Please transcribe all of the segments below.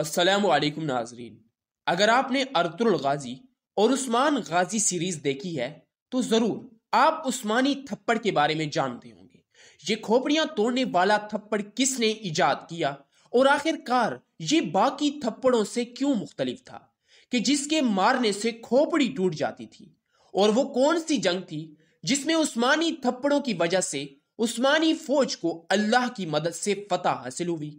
असलकुम नाजरीन अगर आपने अर्तुल गाजी और उस्मान गाजी सीरीज देखी है तो ज़रूर आप उस्मानी थप्पड़ के बारे में जानते होंगे ये खोपड़ियां तोड़ने वाला थप्पड़ किसने ईजाद किया और आखिरकार ये बाकी थप्पड़ों से क्यों मुख्तलिफ था कि जिसके मारने से खोपड़ी टूट जाती थी और वो कौन सी जंग थी जिसमें उस्मानी थप्पड़ों की वजह से उस्मानी फौज को अल्लाह की मदद से फतह हासिल हुई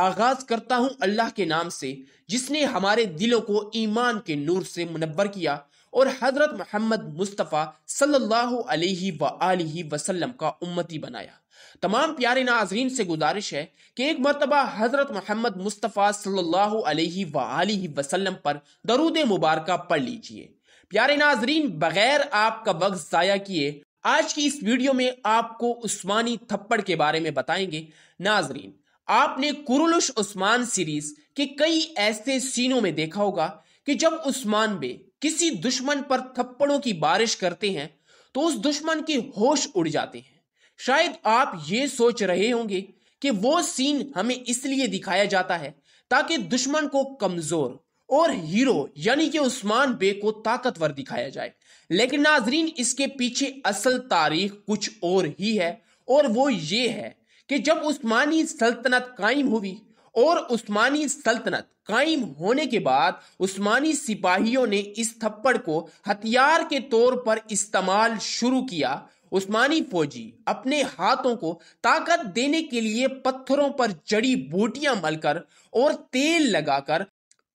आगाज करता हूँ अल्लाह के नाम से जिसने हमारे दिलों को ईमान के नूर से मुनवर किया और हजरत मोहम्मद मुस्तफ़ा सल्लल्लाहु अलैहि अलैहि वसल्लम का उम्मती बनाया तमाम प्यारे नाजरीन से गुजारिश है कि एक मरतबा हज़रत मोहम्मद मुस्तफ़ा सल्लल्लाहु अलैहि अलैहि वसल्लम पर दरूद मुबारक पढ़ लीजिए प्यारे नाजरीन बगैर आपका वक्त ज़ाया किए आज की इस वीडियो में आपको उस्मानी थप्पड़ के बारे में बताएंगे नाजरीन आपने कुरुलुश उस्मान सीरीज के कई ऐसे सीनों में देखा होगा कि जब उस्मान बे किसी दुश्मन पर थप्पड़ों की बारिश करते हैं तो उस दुश्मन के होश उड़ जाते हैं शायद आप ये सोच रहे होंगे कि वो सीन हमें इसलिए दिखाया जाता है ताकि दुश्मन को कमजोर और हीरो यानी कि उस्मान बे को ताकतवर दिखाया जाए लेकिन नाजरीन इसके पीछे असल तारीख कुछ और ही है और वो ये है कि जब उस्मानी सल्तनत कायम हुई और उस्मानी सल्तनत कायम होने के बाद उस्मानी सिपाहियों ने इस थप्पड़ को हथियार के तौर पर इस्तेमाल शुरू किया उस्मानी फौजी अपने हाथों को ताकत देने के लिए पत्थरों पर जड़ी बूटियां मलकर और तेल लगाकर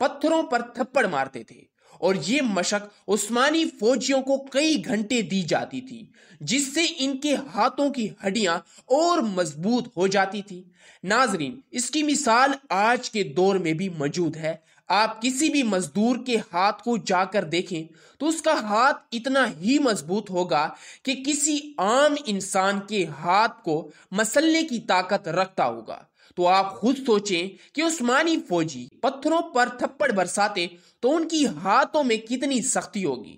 पत्थरों पर थप्पड़ मारते थे और ये मशक उस्मानी फौजियों को कई घंटे दी जाती थी जिससे इनके हाथों की हड्डियां और मजबूत हो जाती थी नाजरीन इसकी मिसाल आज के दौर में भी मौजूद है आप किसी भी मजदूर के हाथ को जाकर देखें तो उसका हाथ इतना ही मजबूत होगा कि किसी आम इंसान के हाथ को मसल्ले की ताकत रखता होगा तो आप खुद सोचें कि उस्मानी फौजी पत्थरों पर थप्पड़ बरसाते तो उनकी हाथों में कितनी सख्ती होगी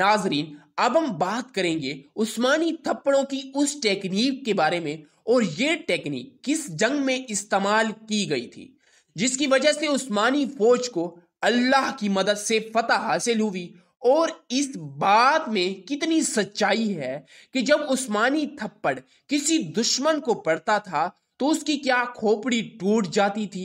नाजरीन अब हम बात करेंगे उस्मानी थप्पड़ों की उस टेक्निक के बारे में और ये टेक्निक किस जंग में इस्तेमाल की गई थी जिसकी वजह से उस्मानी फौज को अल्लाह की मदद से फतह हासिल हुई और इस बात में कितनी सच्चाई है कि जब उस्मानी थप्पड़ किसी दुश्मन को पड़ता था तो उसकी क्या खोपड़ी टूट जाती थी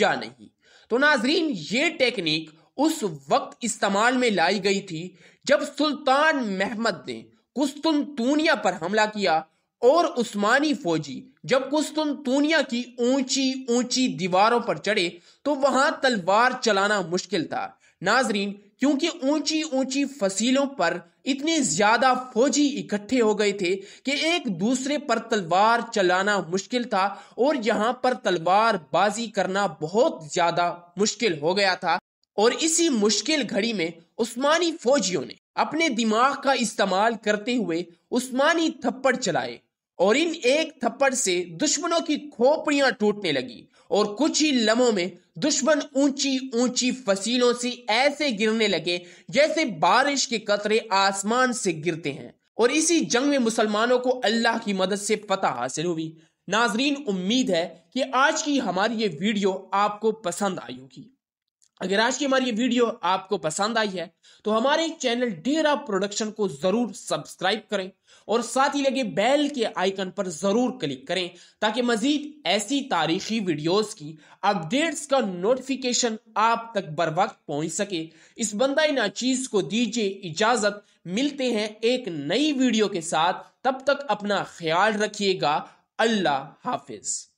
या नहीं तो नाजरीन ये टेक्निक उस वक्त इस्तेमाल में लाई गई थी जब सुल्तान महमद ने कुस्तुनतूनिया पर हमला किया और उस्मानी फौजी जब कुस्तुनतूनिया की ऊंची ऊंची दीवारों पर चढ़े तो वहां तलवार चलाना मुश्किल था नाजरीन क्योंकि ऊंची ऊंची फसीलों पर इतने ज्यादा फौजी इकट्ठे हो गए थे कि एक दूसरे पर तलवार चलाना मुश्किल था और यहाँ पर तलवार बाजी करना बहुत ज्यादा मुश्किल हो गया था और इसी मुश्किल घड़ी में उस्मानी फौजियों ने अपने दिमाग का इस्तेमाल करते हुए उस्मानी थप्पड़ चलाए और इन एक थप्पड़ से दुश्मनों की खोपड़ियां टूटने लगी और कुछ ही लम्हों में दुश्मन ऊंची ऊंची फसीलों से ऐसे गिरने लगे जैसे बारिश के कतरे आसमान से गिरते हैं और इसी जंग में मुसलमानों को अल्लाह की मदद से पता हासिल हुई नाजरीन उम्मीद है कि आज की हमारी ये वीडियो आपको पसंद आई होगी अगर आज की हमारी वीडियो आपको पसंद आई है तो हमारे चैनल डेरा प्रोडक्शन को जरूर सब्सक्राइब करें और साथ ही लगे बेल के आइकन पर जरूर क्लिक करें ताकि मजीद ऐसी तारीखी वीडियोस की अपडेट्स का नोटिफिकेशन आप तक बर वक्त पहुंच सके इस बंदा चीज को दीजिए इजाजत मिलते हैं एक नई वीडियो के साथ तब तक अपना ख्याल रखिएगा अल्लाह हाफिज़